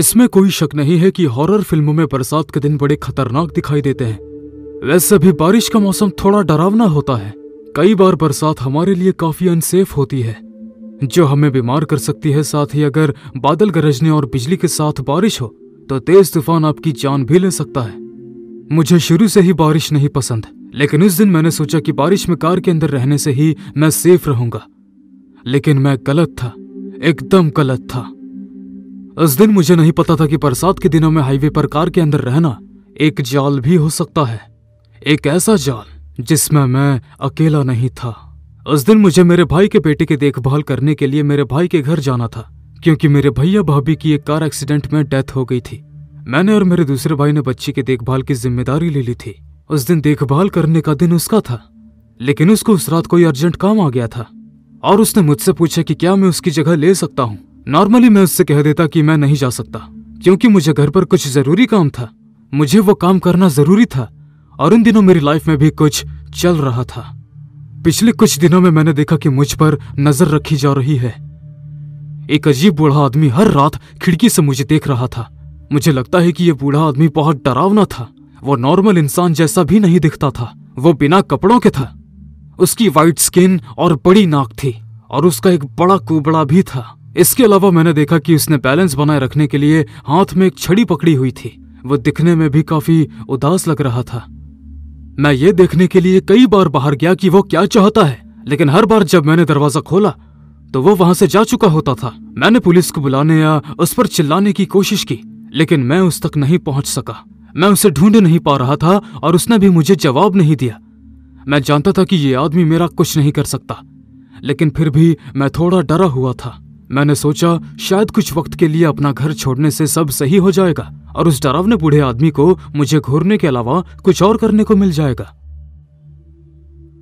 इसमें कोई शक नहीं है कि हॉरर फिल्मों में बरसात के दिन बड़े खतरनाक दिखाई देते हैं वैसे भी बारिश का मौसम थोड़ा डरावना होता है कई बार बरसात हमारे लिए काफी अनसेफ होती है जो हमें बीमार कर सकती है साथ ही अगर बादल गरजने और बिजली के साथ बारिश हो तो तेज तूफान आपकी जान भी ले सकता है मुझे शुरू से ही बारिश नहीं पसंद लेकिन उस दिन मैंने सोचा कि बारिश में कार के अंदर रहने से ही मैं सेफ रहूंगा लेकिन मैं गलत था एकदम गलत था उस दिन मुझे नहीं पता था कि बरसात के दिनों में हाईवे पर कार के अंदर रहना एक जाल भी हो सकता है एक ऐसा जाल जिसमें मैं अकेला नहीं था उस दिन मुझे मेरे भाई के बेटे की देखभाल करने के लिए मेरे भाई के घर जाना था क्योंकि मेरे भैया भाभी की एक कार एक्सीडेंट में डेथ हो गई थी मैंने और मेरे दूसरे भाई ने बच्ची की देखभाल की जिम्मेदारी ले ली थी उस दिन देखभाल करने का दिन उसका था लेकिन उसको उस रात कोई अर्जेंट काम आ गया था और उसने मुझसे पूछा कि क्या मैं उसकी जगह ले सकता हूँ नॉर्मली मैं उससे कह देता कि मैं नहीं जा सकता क्योंकि मुझे घर पर कुछ जरूरी काम था मुझे वो काम करना जरूरी था और उन दिनों मेरी लाइफ में भी कुछ चल रहा था पिछले कुछ दिनों में मैंने देखा कि मुझ पर नजर रखी जा रही है एक अजीब बूढ़ा आदमी हर रात खिड़की से मुझे देख रहा था मुझे लगता है कि यह बूढ़ा आदमी बहुत डरावना था वो नॉर्मल इंसान जैसा भी नहीं दिखता था वो बिना कपड़ों के था उसकी वाइट स्किन और बड़ी नाक थी और उसका एक बड़ा कुबड़ा भी था इसके अलावा मैंने देखा कि उसने बैलेंस बनाए रखने के लिए हाथ में एक छड़ी पकड़ी हुई थी वो दिखने में भी काफी उदास लग रहा था मैं ये देखने के लिए कई बार बाहर गया कि वो क्या चाहता है लेकिन हर बार जब मैंने दरवाजा खोला तो वो वहां से जा चुका होता था मैंने पुलिस को बुलाने या उस पर चिल्लाने की कोशिश की लेकिन मैं उस तक नहीं पहुंच सका मैं उसे ढूंढ नहीं पा रहा था और उसने भी मुझे जवाब नहीं दिया मैं जानता था कि ये आदमी मेरा कुछ नहीं कर सकता लेकिन फिर भी मैं थोड़ा डरा हुआ था मैंने सोचा शायद कुछ वक्त के लिए अपना घर छोड़ने से सब सही हो जाएगा और उस डरावने बूढ़े आदमी को मुझे घूरने के अलावा कुछ और करने को मिल जाएगा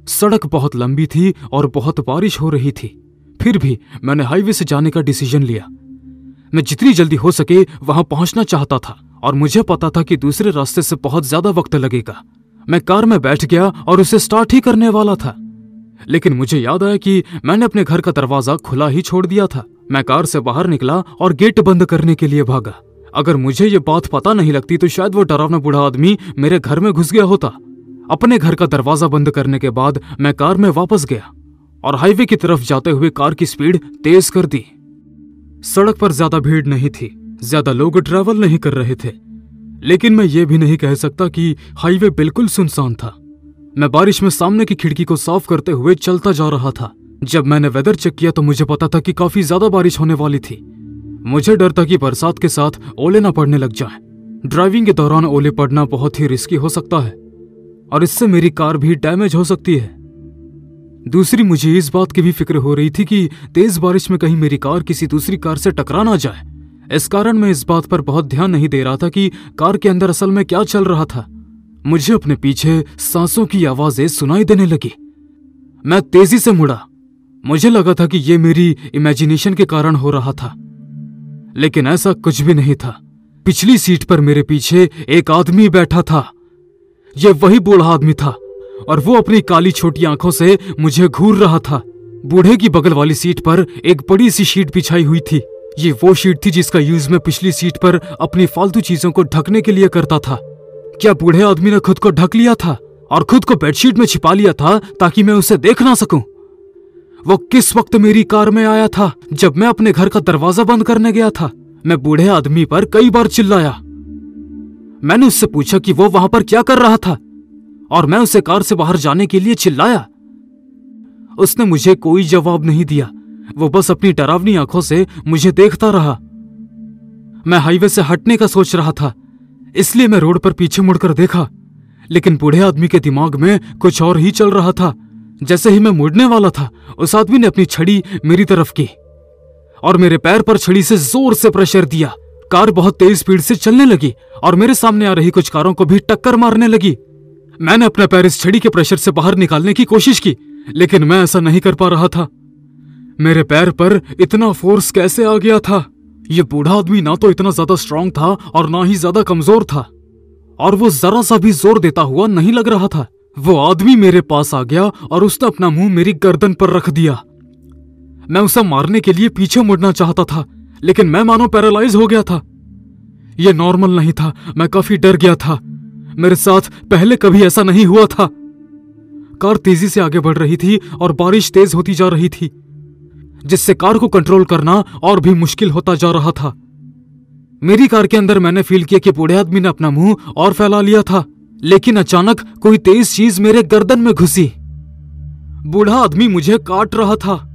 सड़क बहुत लंबी थी और बहुत बारिश हो रही थी फिर भी मैंने हाईवे से जाने का डिसीजन लिया मैं जितनी जल्दी हो सके वहां पहुंचना चाहता था और मुझे पता था कि दूसरे रास्ते से बहुत ज्यादा वक्त लगेगा मैं कार में बैठ गया और उसे स्टार्ट ही करने वाला था लेकिन मुझे याद आया कि मैंने अपने घर का दरवाजा खुला ही छोड़ दिया था मैं कार से बाहर निकला और गेट बंद करने के लिए भागा अगर मुझे ये बात पता नहीं लगती तो शायद वो डरावना बूढ़ा आदमी मेरे घर में घुस गया होता अपने घर का दरवाजा बंद करने के बाद मैं कार में वापस गया और हाईवे की तरफ जाते हुए कार की स्पीड तेज कर दी सड़क पर ज्यादा भीड़ नहीं थी ज्यादा लोग ट्रैवल नहीं कर रहे थे लेकिन मैं ये भी नहीं कह सकता कि हाईवे बिल्कुल सुनसान था मैं बारिश में सामने की खिड़की को साफ करते हुए चलता जा रहा था जब मैंने वेदर चेक किया तो मुझे पता था कि काफी ज्यादा बारिश होने वाली थी मुझे डर था कि बरसात के साथ ओले ना पड़ने लग जाए ड्राइविंग के दौरान ओले पड़ना बहुत ही रिस्की हो सकता है और इससे मेरी कार भी डैमेज हो सकती है दूसरी मुझे इस बात की भी फिक्र हो रही थी कि तेज बारिश में कहीं मेरी कार किसी दूसरी कार से टकरा ना जाए इस कारण मैं इस बात पर बहुत ध्यान नहीं दे रहा था कि कार के अंदर असल में क्या चल रहा था मुझे अपने पीछे सांसों की आवाजें सुनाई देने लगी मैं तेजी से मुड़ा मुझे लगा था कि यह मेरी इमेजिनेशन के कारण हो रहा था लेकिन ऐसा कुछ भी नहीं था पिछली सीट पर मेरे पीछे एक आदमी बैठा था यह वही बूढ़ा आदमी था और वो अपनी काली छोटी आंखों से मुझे घूर रहा था बूढ़े की बगल वाली सीट पर एक बड़ी सी शीट बिछाई हुई थी ये वो शीट थी जिसका यूज मैं पिछली सीट पर अपनी फालतू चीजों को ढकने के लिए करता था क्या बूढ़े आदमी ने खुद को ढक लिया था और खुद को बेडशीट में छिपा लिया था ताकि मैं उसे देख ना सकूं वो किस वक्त मेरी कार में आया था जब मैं अपने घर का दरवाजा बंद करने गया था मैं बूढ़े आदमी पर कई बार चिल्लाया मैंने उससे पूछा कि वो वहां पर क्या कर रहा था और मैं उसे कार से बाहर जाने के लिए चिल्लाया उसने मुझे कोई जवाब नहीं दिया वो बस अपनी डरावनी आंखों से मुझे देखता रहा मैं हाईवे से हटने का सोच रहा था इसलिए मैं रोड पर पीछे मुड़कर देखा लेकिन बूढ़े आदमी के दिमाग में कुछ और ही चल रहा था जैसे ही मैं मुड़ने वाला था उस आदमी ने अपनी छड़ी मेरी तरफ की और मेरे पैर पर छड़ी से जोर से प्रेशर दिया कार बहुत तेज स्पीड से चलने लगी और मेरे सामने आ रही कुछ कारों को भी टक्कर मारने लगी मैंने अपना पैर इस छड़ी के प्रेशर से बाहर निकालने की कोशिश की लेकिन मैं ऐसा नहीं कर पा रहा था मेरे पैर पर इतना फोर्स कैसे आ गया था ये बूढ़ा आदमी ना तो इतना ज्यादा स्ट्रांग था और ना ही ज्यादा कमजोर था और वो जरा सा भी जोर देता हुआ नहीं लग रहा था वो आदमी मेरे पास आ गया और उसने अपना मुंह मेरी गर्दन पर रख दिया मैं उसे मारने के लिए पीछे मुड़ना चाहता था लेकिन मैं मानो पैरालाइज हो गया था यह नॉर्मल नहीं था मैं काफी डर गया था मेरे साथ पहले कभी ऐसा नहीं हुआ था कार तेजी से आगे बढ़ रही थी और बारिश तेज होती जा रही थी जिससे कार को कंट्रोल करना और भी मुश्किल होता जा रहा था मेरी कार के अंदर मैंने फील किया कि बूढ़े आदमी ने अपना मुंह और फैला लिया था लेकिन अचानक कोई तेज चीज मेरे गर्दन में घुसी बूढ़ा आदमी मुझे काट रहा था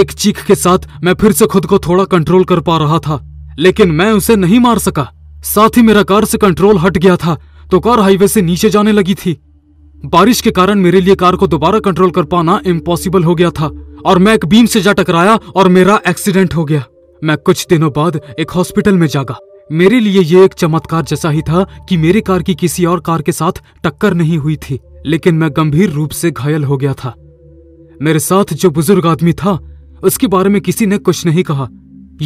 एक चीख के साथ मैं फिर से खुद को थोड़ा कंट्रोल कर पा रहा था लेकिन मैं उसे नहीं मार सका साथ ही मेरा कार से कंट्रोल हट गया था तो कार हाईवे से नीचे जाने लगी थी बारिश के कारण मेरे लिए कार को दोबारा कंट्रोल कर पाना इम्पॉसिबल हो गया था और मैं एक बीम से जा टकराया और मेरा एक्सीडेंट हो गया मैं कुछ दिनों बाद एक हॉस्पिटल में जागा मेरे लिए ये एक चमत्कार जैसा ही था कि मेरी कार की किसी और कार के साथ टक्कर नहीं हुई थी लेकिन मैं गंभीर रूप से घायल हो गया था मेरे साथ जो बुजुर्ग आदमी था उसके बारे में किसी ने कुछ नहीं कहा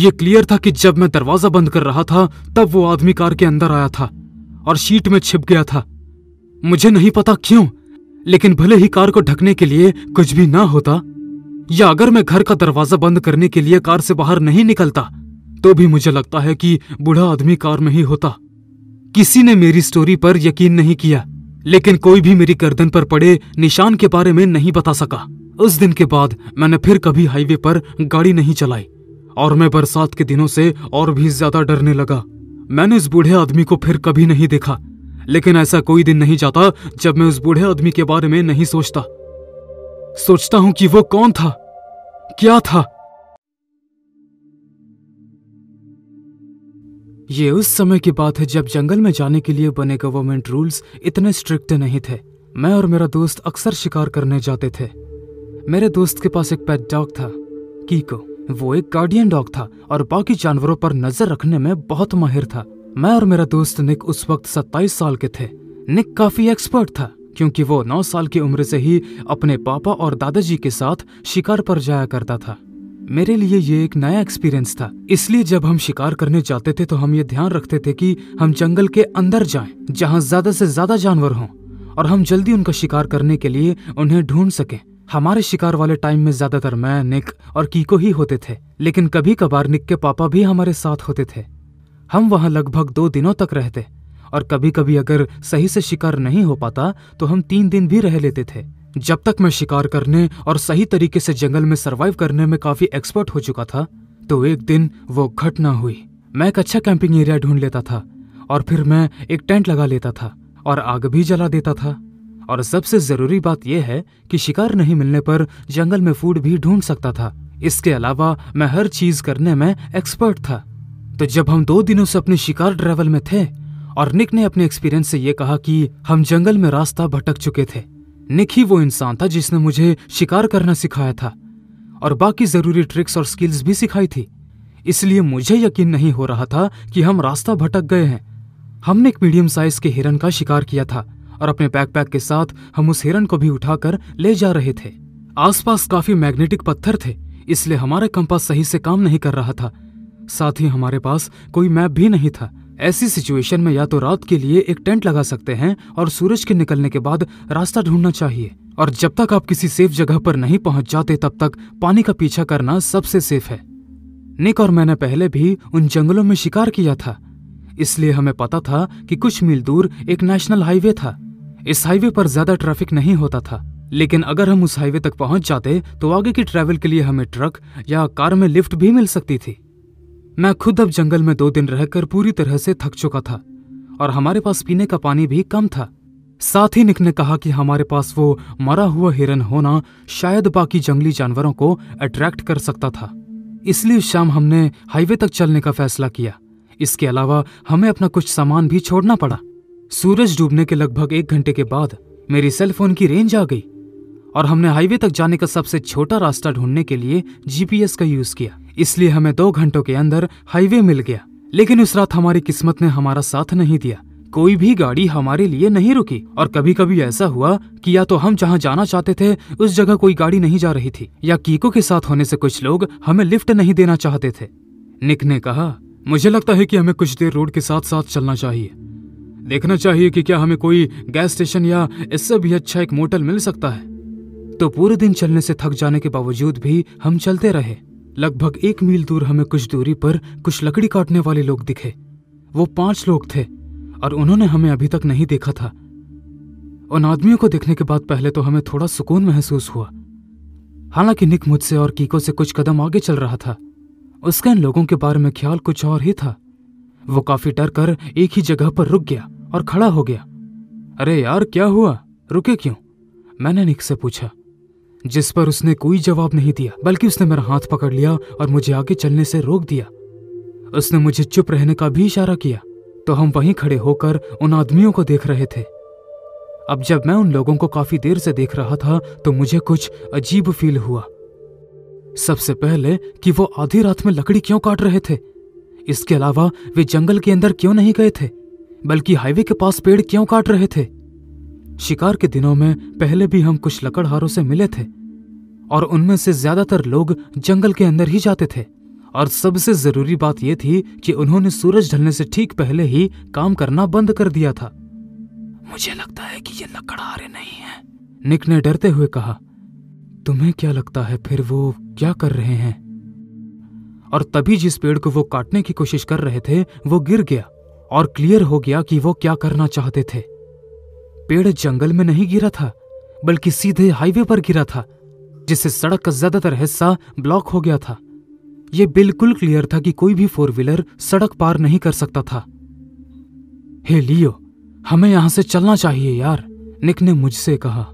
यह क्लियर था कि जब मैं दरवाजा बंद कर रहा था तब वो आदमी कार के अंदर आया था और शीट में छिप गया था मुझे नहीं पता क्यों लेकिन भले ही कार को ढकने के लिए कुछ भी ना होता या अगर मैं घर का दरवाजा बंद करने के लिए कार से बाहर नहीं निकलता तो भी मुझे लगता है कि बूढ़ा आदमी कार में ही होता किसी ने मेरी स्टोरी पर यकीन नहीं किया लेकिन कोई भी मेरी गर्दन पर पड़े निशान के बारे में नहीं बता सका उस दिन के बाद मैंने फिर कभी हाईवे पर गाड़ी नहीं चलाई और मैं बरसात के दिनों से और भी ज्यादा डरने लगा मैंने उस बूढ़े आदमी को फिर कभी नहीं देखा लेकिन ऐसा कोई दिन नहीं जाता जब मैं उस बूढ़े आदमी के बारे में नहीं सोचता सोचता हूं कि वो कौन था क्या था ये उस समय की बात है जब जंगल में जाने के लिए बने गवर्नमेंट रूल्स इतने स्ट्रिक्ट नहीं थे मैं और मेरा दोस्त अक्सर शिकार करने जाते थे मेरे दोस्त के पास एक पेट डॉग था कीको वो एक गार्डियन डॉग था और बाकी जानवरों पर नजर रखने में बहुत माहिर था मैं और मेरा दोस्त निक उस वक्त 27 साल के थे निक काफी एक्सपर्ट था क्योंकि वो 9 साल की उम्र से ही अपने पापा और दादाजी के साथ शिकार पर जाया करता था मेरे लिए ये एक नया एक्सपीरियंस था इसलिए जब हम शिकार करने जाते थे तो हम ये ध्यान रखते थे कि हम जंगल के अंदर जाएं जहां ज्यादा से ज्यादा जानवर हों और हम जल्दी उनका शिकार करने के लिए उन्हें ढूंढ सकें हमारे शिकार वाले टाइम में ज्यादातर मैं निक और कीको ही होते थे लेकिन कभी कभार निक के पापा भी हमारे साथ होते थे हम वहां लगभग दो दिनों तक रहते और कभी कभी अगर सही से शिकार नहीं हो पाता तो हम तीन दिन भी रह लेते थे जब तक मैं शिकार करने और सही तरीके से जंगल में सरवाइव करने में काफी एक्सपर्ट हो चुका था तो एक दिन वो घटना हुई मैं एक अच्छा कैंपिंग एरिया ढूंढ लेता था और फिर मैं एक टेंट लगा लेता था और आग भी जला देता था और सबसे जरूरी बात यह है कि शिकार नहीं मिलने पर जंगल में फूड भी ढूंढ सकता था इसके अलावा मैं हर चीज करने में एक्सपर्ट था तो जब हम दो दिनों से अपने शिकार ट्रैवल में थे और निक ने अपने एक्सपीरियंस से ये कहा कि हम जंगल में रास्ता भटक चुके थे निक ही वो इंसान था जिसने मुझे शिकार करना सिखाया था और बाकी ज़रूरी ट्रिक्स और स्किल्स भी सिखाई थी इसलिए मुझे यकीन नहीं हो रहा था कि हम रास्ता भटक गए हैं हमने एक मीडियम साइज के हिरन का शिकार किया था और अपने बैकपैक के साथ हम उस हिरन को भी उठाकर ले जा रहे थे आसपास काफी मैग्नेटिक पत्थर थे इसलिए हमारा कंपास सही से काम नहीं कर रहा था साथ ही हमारे पास कोई मैप भी नहीं था ऐसी सिचुएशन में या तो रात के लिए एक टेंट लगा सकते हैं और सूरज के निकलने के बाद रास्ता ढूंढना चाहिए और जब तक आप किसी सेफ जगह पर नहीं पहुंच जाते तब तक पानी का पीछा करना सबसे सेफ है निक और मैंने पहले भी उन जंगलों में शिकार किया था इसलिए हमें पता था कि कुछ मील दूर एक नेशनल हाईवे था इस हाईवे पर ज्यादा ट्रैफिक नहीं होता था लेकिन अगर हम उस हाईवे तक पहुंच जाते तो आगे की ट्रैवल के लिए हमें ट्रक या कार में लिफ्ट भी मिल सकती थी मैं खुद अब जंगल में दो दिन रहकर पूरी तरह से थक चुका था और हमारे पास पीने का पानी भी कम था साथ ही निक ने कहा कि हमारे पास वो मरा हुआ हिरन होना शायद बाकी जंगली जानवरों को अट्रैक्ट कर सकता था इसलिए शाम हमने हाईवे तक चलने का फैसला किया इसके अलावा हमें अपना कुछ सामान भी छोड़ना पड़ा सूरज डूबने के लगभग एक घंटे के बाद मेरी सेलफोन की रेंज आ गई और हमने हाईवे तक जाने का सबसे छोटा रास्ता ढूंढने के लिए जीपीएस का यूज़ किया इसलिए हमें दो घंटों के अंदर हाईवे मिल गया लेकिन उस रात हमारी किस्मत ने हमारा साथ नहीं दिया कोई भी गाड़ी हमारे लिए नहीं रुकी और कभी कभी ऐसा हुआ कि या तो हम जहाँ जाना चाहते थे उस जगह कोई गाड़ी नहीं जा रही थी या कीको के साथ होने से कुछ लोग हमें लिफ्ट नहीं देना चाहते थे निक ने कहा मुझे लगता है कि हमें कुछ देर रोड के साथ साथ चलना चाहिए देखना चाहिए कि क्या हमें कोई गैस स्टेशन या इससे भी अच्छा एक मोटल मिल सकता है तो पूरे दिन चलने से थक जाने के बावजूद भी हम चलते रहे लगभग एक मील दूर हमें कुछ दूरी पर कुछ लकड़ी काटने वाले लोग दिखे वो पांच लोग थे और उन्होंने हमें अभी तक नहीं देखा था उन आदमियों को देखने के बाद पहले तो हमें थोड़ा सुकून महसूस हुआ हालांकि निक मुझसे और कीको से कुछ कदम आगे चल रहा था उसका इन लोगों के बारे में ख्याल कुछ और ही था वो काफी डर कर एक ही जगह पर रुक गया और खड़ा हो गया अरे यार क्या हुआ रुके क्यों मैंने निक से पूछा जिस पर उसने कोई जवाब नहीं दिया बल्कि उसने मेरा हाथ पकड़ लिया और मुझे आगे चलने से रोक दिया उसने मुझे चुप रहने का भी इशारा किया तो हम वहीं खड़े होकर उन आदमियों को देख रहे थे अब जब मैं उन लोगों को काफी देर से देख रहा था तो मुझे कुछ अजीब फील हुआ सबसे पहले कि वो आधी रात में लकड़ी क्यों काट रहे थे इसके अलावा वे जंगल के अंदर क्यों नहीं गए थे बल्कि हाईवे के पास पेड़ क्यों काट रहे थे शिकार के दिनों में पहले भी हम कुछ लकड़हारों से मिले थे और उनमें से ज्यादातर लोग जंगल के अंदर ही जाते थे और सबसे जरूरी बात यह थी कि उन्होंने सूरज ढलने से ठीक पहले ही काम करना बंद कर दिया था मुझे लगता है कि ये लकड़हारे नहीं है निक ने डरते हुए कहा तुम्हें क्या लगता है फिर वो क्या कर रहे हैं और तभी जिस पेड़ को वो काटने की कोशिश कर रहे थे वो गिर गया और क्लियर हो गया कि वो क्या करना चाहते थे पेड़ जंगल में नहीं गिरा था बल्कि सीधे हाईवे पर गिरा था जिससे सड़क का ज्यादातर हिस्सा ब्लॉक हो गया था यह बिल्कुल क्लियर था कि कोई भी फोर व्हीलर सड़क पार नहीं कर सकता था हे लियो हमें यहां से चलना चाहिए यार निक ने मुझसे कहा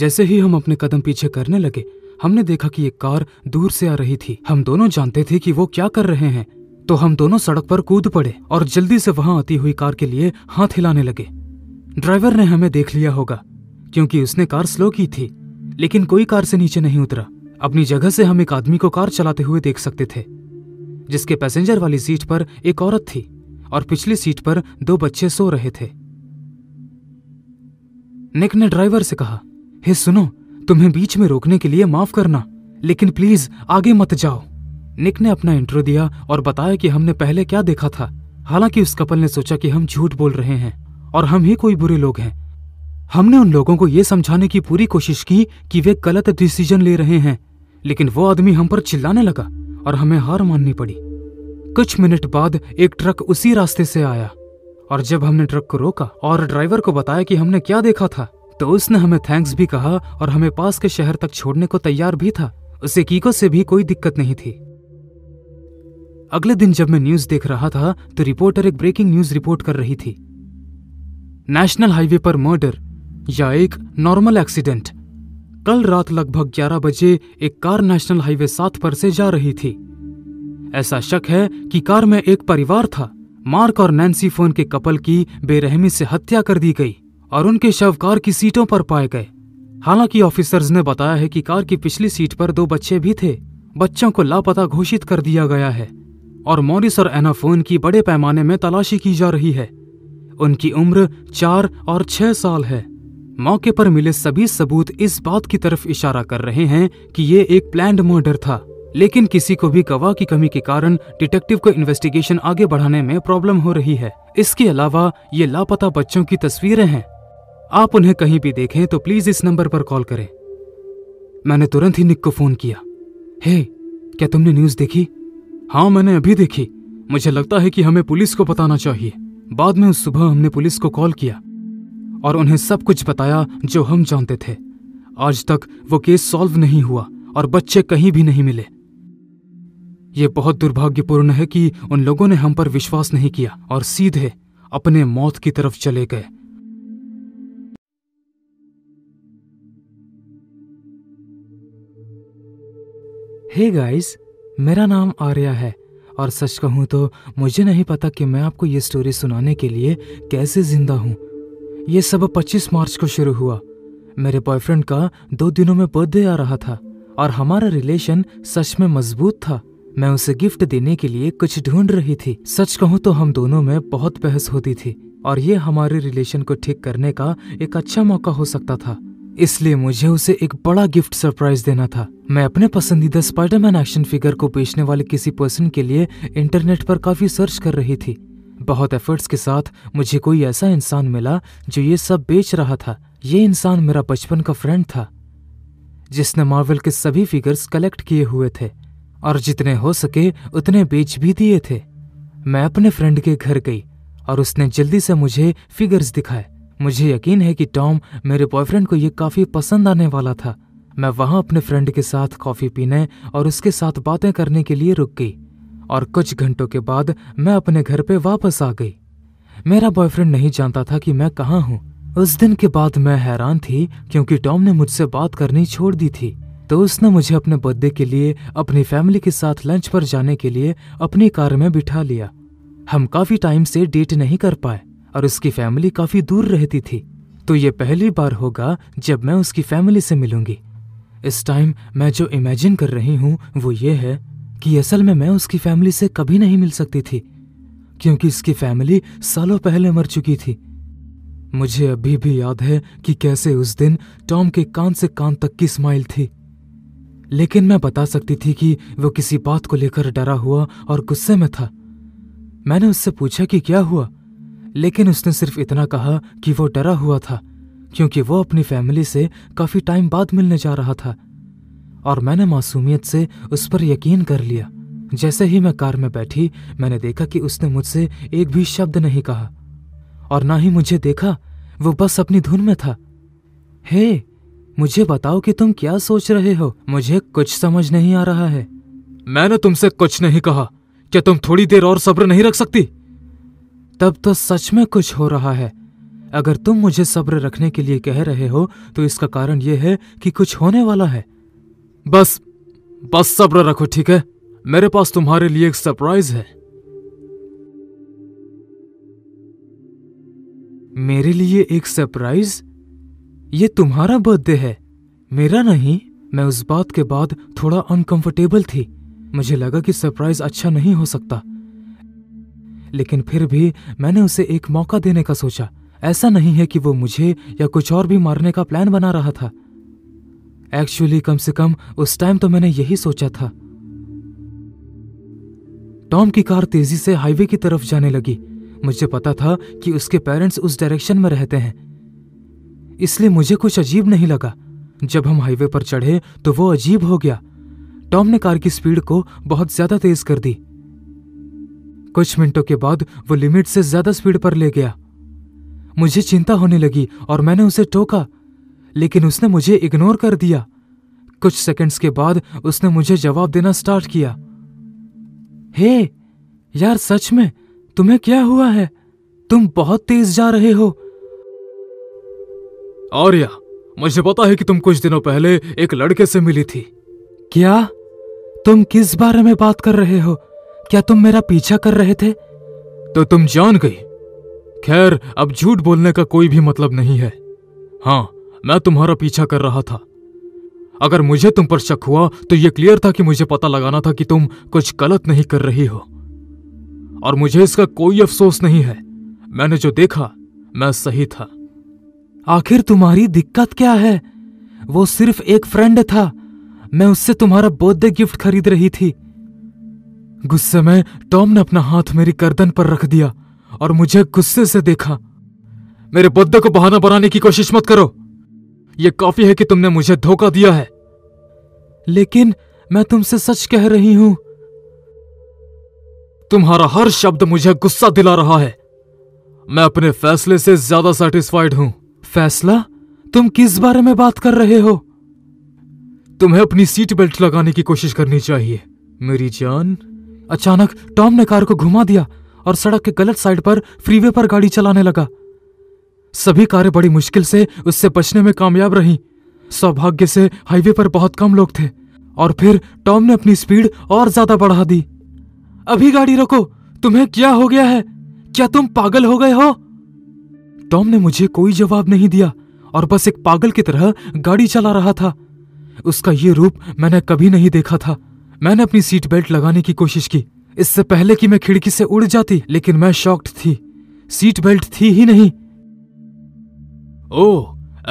जैसे ही हम अपने कदम पीछे करने लगे हमने देखा कि एक कार दूर से आ रही थी हम दोनों जानते थे कि वो क्या कर रहे हैं तो हम दोनों सड़क पर कूद पड़े और जल्दी से वहां आती हुई कार के लिए हाथ हिलाने लगे ड्राइवर ने हमें देख लिया होगा क्योंकि उसने कार स्लो की थी लेकिन कोई कार से नीचे नहीं उतरा अपनी जगह से हम एक आदमी को कार चलाते हुए देख सकते थे जिसके पैसेंजर वाली सीट पर एक औरत थी और पिछली सीट पर दो बच्चे सो रहे थे निक ने ड्राइवर से कहा हे hey, सुनो तुम्हें बीच में रोकने के लिए माफ करना लेकिन प्लीज आगे मत जाओ निक ने अपना इंटरव्यू दिया और बताया कि हमने पहले क्या देखा था हालांकि उस कपल ने सोचा कि हम झूठ बोल रहे हैं और हम ही कोई बुरे लोग हैं हमने उन लोगों को यह समझाने की पूरी कोशिश की कि वे गलत डिसीजन ले रहे हैं लेकिन वो आदमी हम पर चिल्लाने लगा और हमें हार माननी पड़ी कुछ मिनट बाद एक ट्रक उसी रास्ते से आया और जब हमने ट्रक को रोका और ड्राइवर को बताया कि हमने क्या देखा था तो उसने हमें थैंक्स भी कहा और हमें पास के शहर तक छोड़ने को तैयार भी था उसे कीको से भी कोई दिक्कत नहीं थी अगले दिन जब मैं न्यूज देख रहा था तो रिपोर्टर एक ब्रेकिंग न्यूज रिपोर्ट कर रही थी नेशनल हाईवे पर मर्डर या एक नॉर्मल एक्सीडेंट कल रात लगभग 11 बजे एक कार नेशनल हाईवे सात पर से जा रही थी ऐसा शक है कि कार में एक परिवार था मार्क और नैन्सी फोन के कपल की बेरहमी से हत्या कर दी गई और उनके शव कार की सीटों पर पाए गए हालांकि ऑफिसर्स ने बताया है कि कार की पिछली सीट पर दो बच्चे भी थे बच्चों को लापता घोषित कर दिया गया है और मॉरिस और एना फोन की बड़े पैमाने में तलाशी की जा रही है उनकी उम्र चार और छह साल है मौके पर मिले सभी सबूत इस बात की तरफ इशारा कर रहे हैं कि ये एक प्लैंड मर्डर था लेकिन किसी को भी गवाह की कमी के कारण डिटेक्टिव को इन्वेस्टिगेशन आगे बढ़ाने में प्रॉब्लम हो रही है इसके अलावा ये लापता बच्चों की तस्वीरें हैं आप उन्हें कहीं भी देखें तो प्लीज इस नंबर पर कॉल करें मैंने तुरंत ही निक को फोन किया हे hey, क्या तुमने न्यूज देखी हाँ मैंने अभी देखी मुझे लगता है कि हमें पुलिस को बताना चाहिए बाद में उस सुबह हमने पुलिस को कॉल किया और उन्हें सब कुछ बताया जो हम जानते थे आज तक वो केस सॉल्व नहीं हुआ और बच्चे कहीं भी नहीं मिले ये बहुत दुर्भाग्यपूर्ण है कि उन लोगों ने हम पर विश्वास नहीं किया और सीधे अपने मौत की तरफ चले गए हे hey गाइस मेरा नाम आर्या है और सच कहूँ तो मुझे नहीं पता कि मैं आपको ये स्टोरी सुनाने के लिए कैसे जिंदा हूँ ये सब 25 मार्च को शुरू हुआ मेरे बॉयफ्रेंड का दो दिनों में बर्थडे आ रहा था और हमारा रिलेशन सच में मजबूत था मैं उसे गिफ्ट देने के लिए कुछ ढूंढ रही थी सच कहूँ तो हम दोनों में बहुत बहस होती थी और ये हमारे रिलेशन को ठीक करने का एक अच्छा मौका हो सकता था इसलिए मुझे उसे एक बड़ा गिफ्ट सरप्राइज देना था मैं अपने पसंदीदा स्पाइडरमैन एक्शन फिगर को बेचने वाले किसी पर्सन के लिए इंटरनेट पर काफ़ी सर्च कर रही थी बहुत एफर्ट्स के साथ मुझे कोई ऐसा इंसान मिला जो ये सब बेच रहा था ये इंसान मेरा बचपन का फ्रेंड था जिसने मार्वल के सभी फिगर्स कलेक्ट किए हुए थे और जितने हो सके उतने बेच भी दिए थे मैं अपने फ्रेंड के घर गई और उसने जल्दी से मुझे फिगर्स दिखाए मुझे यकीन है कि टॉम मेरे बॉयफ्रेंड को यह काफ़ी पसंद आने वाला था मैं वहाँ अपने फ्रेंड के साथ कॉफ़ी पीने और उसके साथ बातें करने के लिए रुक गई और कुछ घंटों के बाद मैं अपने घर पे वापस आ गई मेरा बॉयफ्रेंड नहीं जानता था कि मैं कहाँ हूँ उस दिन के बाद मैं हैरान थी क्योंकि टॉम ने मुझसे बात करनी छोड़ दी थी तो उसने मुझे अपने बर्थडे के लिए अपनी फैमिली के साथ लंच पर जाने के लिए अपनी कार में बिठा लिया हम काफ़ी टाइम से डेट नहीं कर पाए और उसकी फैमिली काफ़ी दूर रहती थी तो ये पहली बार होगा जब मैं उसकी फैमिली से मिलूंगी इस टाइम मैं जो इमेजिन कर रही हूँ वो ये है कि असल में मैं उसकी फैमिली से कभी नहीं मिल सकती थी क्योंकि उसकी फैमिली सालों पहले मर चुकी थी मुझे अभी भी याद है कि कैसे उस दिन टॉम के कान से कान तक की स्माइल थी लेकिन मैं बता सकती थी कि वो किसी बात को लेकर डरा हुआ और गुस्से में था मैंने उससे पूछा कि क्या हुआ लेकिन उसने सिर्फ इतना कहा कि वो डरा हुआ था क्योंकि वो अपनी फैमिली से काफ़ी टाइम बाद मिलने जा रहा था और मैंने मासूमियत से उस पर यकीन कर लिया जैसे ही मैं कार में बैठी मैंने देखा कि उसने मुझसे एक भी शब्द नहीं कहा और ना ही मुझे देखा वो बस अपनी धुन में था हे मुझे बताओ कि तुम क्या सोच रहे हो मुझे कुछ समझ नहीं आ रहा है मैंने तुमसे कुछ नहीं कहा क्या तुम थोड़ी देर और सब्र नहीं रख सकती तब तो सच में कुछ हो रहा है अगर तुम मुझे सब्र रखने के लिए कह रहे हो तो इसका कारण यह है कि कुछ होने वाला है बस बस सब्र रखो ठीक है मेरे पास तुम्हारे लिए एक सरप्राइज है मेरे लिए एक सरप्राइज ये तुम्हारा बर्थडे है मेरा नहीं मैं उस बात के बाद थोड़ा अनकंफर्टेबल थी मुझे लगा कि सरप्राइज अच्छा नहीं हो सकता लेकिन फिर भी मैंने उसे एक मौका देने का सोचा ऐसा नहीं है कि वो मुझे या कुछ और भी मारने का प्लान बना रहा था एक्चुअली कम से कम उस टाइम तो मैंने यही सोचा था टॉम की कार तेजी से हाईवे की तरफ जाने लगी मुझे पता था कि उसके पेरेंट्स उस डायरेक्शन में रहते हैं इसलिए मुझे कुछ अजीब नहीं लगा जब हम हाईवे पर चढ़े तो वो अजीब हो गया टॉम ने कार की स्पीड को बहुत ज्यादा तेज कर दी कुछ मिनटों के बाद वो लिमिट से ज्यादा स्पीड पर ले गया मुझे चिंता होने लगी और मैंने उसे टोका लेकिन उसने मुझे इग्नोर कर दिया कुछ सेकंड्स के बाद उसने मुझे जवाब देना स्टार्ट किया हे hey, यार सच में तुम्हें क्या हुआ है तुम बहुत तेज जा रहे हो या मुझे पता है कि तुम कुछ दिनों पहले एक लड़के से मिली थी क्या तुम किस बारे में बात कर रहे हो क्या तुम मेरा पीछा कर रहे थे तो तुम जान गई खैर अब झूठ बोलने का कोई भी मतलब नहीं है हाँ मैं तुम्हारा पीछा कर रहा था अगर मुझे तुम पर शक हुआ तो यह क्लियर था कि मुझे पता लगाना था कि तुम कुछ गलत नहीं कर रही हो और मुझे इसका कोई अफसोस नहीं है मैंने जो देखा मैं सही था आखिर तुम्हारी दिक्कत क्या है वो सिर्फ एक फ्रेंड था मैं उससे तुम्हारा बर्थडे गिफ्ट खरीद रही थी गुस्से में टॉम ने अपना हाथ मेरी गर्दन पर रख दिया और मुझे गुस्से से देखा मेरे बुद्धे को बहाना बनाने की कोशिश मत करो यह काफी है कि तुमने मुझे धोखा दिया है लेकिन मैं तुमसे सच कह रही हूं तुम्हारा हर शब्द मुझे गुस्सा दिला रहा है मैं अपने फैसले से ज्यादा सेटिस्फाइड हूं फैसला तुम किस बारे में बात कर रहे हो तुम्हें अपनी सीट बेल्ट लगाने की कोशिश करनी चाहिए मेरी जान अचानक टॉम ने कार को घुमा दिया और सड़क के गलत साइड पर फ्रीवे पर गाड़ी चलाने लगा सभी कारें बड़ी मुश्किल से उससे बचने में कामयाब रही सौभाग्य से हाईवे पर बहुत कम लोग थे और फिर टॉम ने अपनी स्पीड और ज्यादा बढ़ा दी अभी गाड़ी रोको तुम्हें क्या हो गया है क्या तुम पागल हो गए हो टॉम ने मुझे कोई जवाब नहीं दिया और बस एक पागल की तरह गाड़ी चला रहा था उसका ये रूप मैंने कभी नहीं देखा था मैंने अपनी सीट बेल्ट लगाने की कोशिश की इससे पहले कि मैं खिड़की से उड़ जाती लेकिन मैं शॉक्ड थी सीट बेल्ट थी ही नहीं ओ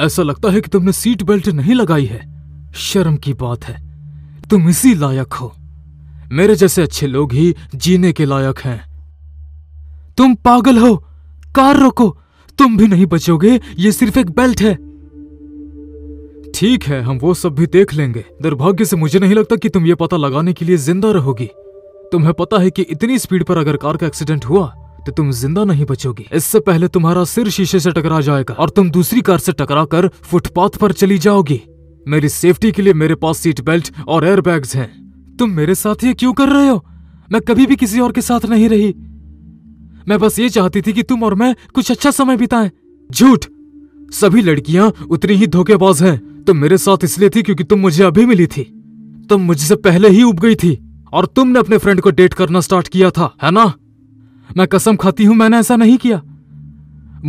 ऐसा लगता है कि तुमने सीट बेल्ट नहीं लगाई है शर्म की बात है तुम इसी लायक हो मेरे जैसे अच्छे लोग ही जीने के लायक हैं तुम पागल हो कार रोको तुम भी नहीं बचोगे ये सिर्फ एक बेल्ट है ठीक है हम वो सब भी देख लेंगे दुर्भाग्य से मुझे नहीं लगता कि तुम ये पता लगाने के लिए जिंदा रहोगी तुम्हें पता है कि इतनी स्पीड पर अगर कार का एक्सीडेंट हुआ तो तुम जिंदा नहीं बचोगी इससे पहले तुम्हारा सिर शीशे से टकरा जाएगा और तुम दूसरी कार से टकरा कर फुटपाथ पर चली जाओगी मेरी सेफ्टी के लिए मेरे पास सीट बेल्ट और एयर बैग तुम मेरे साथ ये क्यों कर रहे हो मैं कभी भी किसी और के साथ नहीं रही मैं बस ये चाहती थी कि तुम और मैं कुछ अच्छा समय बिताएं झूठ सभी लड़कियां उतनी ही धोखेबाज हैं तुम तो मेरे साथ इसलिए थी क्योंकि तुम मुझे अभी मिली थी तुम मुझसे पहले ही उब गई थी और तुमने अपने फ्रेंड को डेट करना स्टार्ट किया था है ना मैं कसम खाती हूं मैंने ऐसा नहीं किया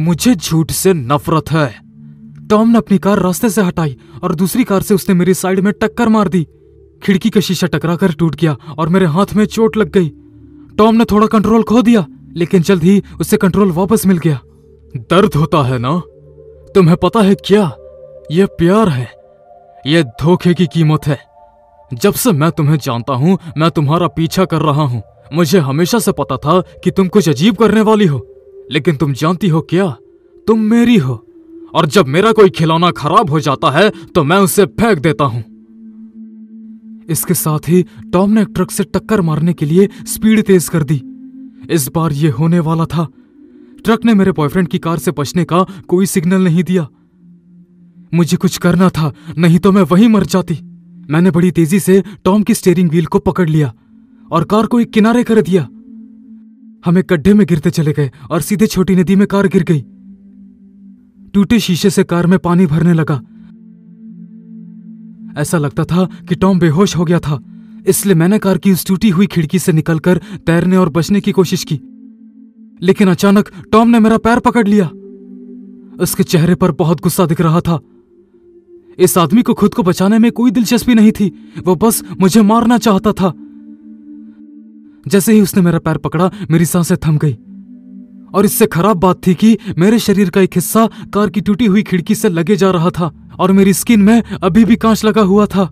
मुझे झूठ से नफरत है टॉम ने अपनी कार रास्ते से हटाई और दूसरी कार से उसने मेरी साइड में टक्कर मार दी खिड़की का शीशा टकरा कर टूट गया और मेरे हाथ में चोट लग गई टॉम ने थोड़ा कंट्रोल खो दिया लेकिन जल्द ही उसे कंट्रोल वापस मिल गया दर्द होता है ना तुम्हें पता है क्या यह प्यार है यह धोखे की कीमत है जब से मैं तुम्हें जानता हूं मैं तुम्हारा पीछा कर रहा हूं मुझे हमेशा से पता था कि तुम कुछ अजीब करने वाली हो लेकिन तुम जानती हो क्या तुम मेरी हो और जब मेरा कोई खिलौना खराब हो जाता है तो मैं उसे फेंक देता हूं इसके साथ ही टॉम ने ट्रक से टक्कर मारने के लिए स्पीड तेज कर दी इस बार यह होने वाला था ट्रक ने मेरे बॉयफ्रेंड की कार से बचने का कोई सिग्नल नहीं दिया मुझे कुछ करना था नहीं तो मैं वहीं मर जाती मैंने बड़ी तेजी से टॉम की स्टेयरिंग व्हील को पकड़ लिया और कार को एक किनारे कर दिया हम एक गड्ढे में गिरते चले गए और सीधे छोटी नदी में कार गिर गई टूटे शीशे से कार में पानी भरने लगा ऐसा लगता था कि टॉम बेहोश हो गया था इसलिए मैंने कार की उस टूटी हुई खिड़की से निकलकर तैरने और बचने की कोशिश की लेकिन अचानक टॉम ने मेरा पैर पकड़ लिया उसके चेहरे पर बहुत गुस्सा दिख रहा था इस आदमी को खुद को बचाने में कोई दिलचस्पी नहीं थी वो बस मुझे मारना चाहता था जैसे ही उसने मेरा पैर पकड़ा मेरी सांसें थम गई और इससे खराब बात थी कि मेरे शरीर का एक हिस्सा कार की टूटी हुई खिड़की से लगे जा रहा था और मेरी स्किन में अभी भी कांच लगा हुआ था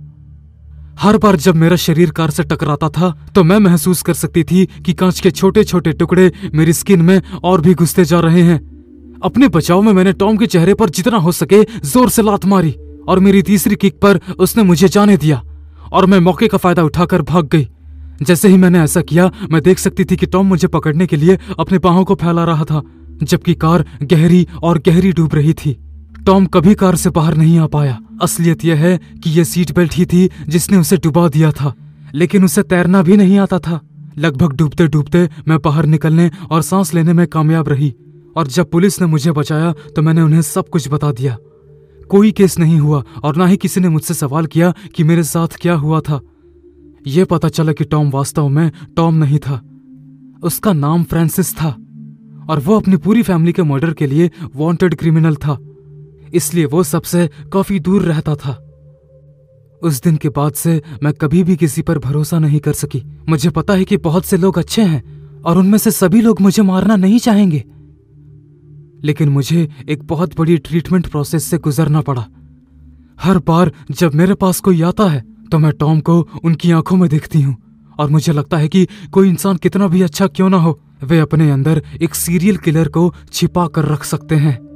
हर बार जब मेरा शरीर कार से टकराता था तो मैं महसूस कर सकती थी कि कांच के छोटे छोटे टुकड़े मेरी स्किन में और भी घुसते जा रहे हैं अपने बचाव में मैंने टॉम के चेहरे पर जितना हो सके जोर से लात मारी और मेरी तीसरी किक पर उसने मुझे जाने दिया और मैं मौके का फायदा उठाकर भाग गई जैसे ही मैंने ऐसा किया मैं देख सकती थी कि टॉम मुझे पकड़ने के लिए अपने बाहों को फैला रहा था जबकि कार गहरी और गहरी डूब रही थी टॉम कभी कार से बाहर नहीं आ पाया असलियत यह है कि यह सीट बेल्ट ही थी जिसने उसे डुबा दिया था लेकिन उसे तैरना भी नहीं आता था लगभग डूबते डूबते मैं बाहर निकलने और सांस लेने में कामयाब रही और जब पुलिस ने मुझे बचाया तो मैंने उन्हें सब कुछ बता दिया कोई केस नहीं हुआ और ना ही किसी ने मुझसे सवाल किया कि मेरे साथ क्या हुआ था यह पता चला कि टॉम वास्तव में टॉम नहीं था उसका नाम फ्रांसिस था और वो अपनी पूरी फैमिली के मर्डर के लिए वांटेड क्रिमिनल था इसलिए वो सबसे काफी दूर रहता था उस दिन के बाद से मैं कभी भी किसी पर भरोसा नहीं कर सकी मुझे पता है कि बहुत से लोग अच्छे हैं और उनमें से सभी लोग मुझे मारना नहीं चाहेंगे लेकिन मुझे एक बहुत बड़ी ट्रीटमेंट प्रोसेस से गुजरना पड़ा हर बार जब मेरे पास कोई आता है तो मैं टॉम को उनकी आंखों में देखती हूँ और मुझे लगता है कि कोई इंसान कितना भी अच्छा क्यों ना हो वे अपने अंदर एक सीरियल किलर को छिपा कर रख सकते हैं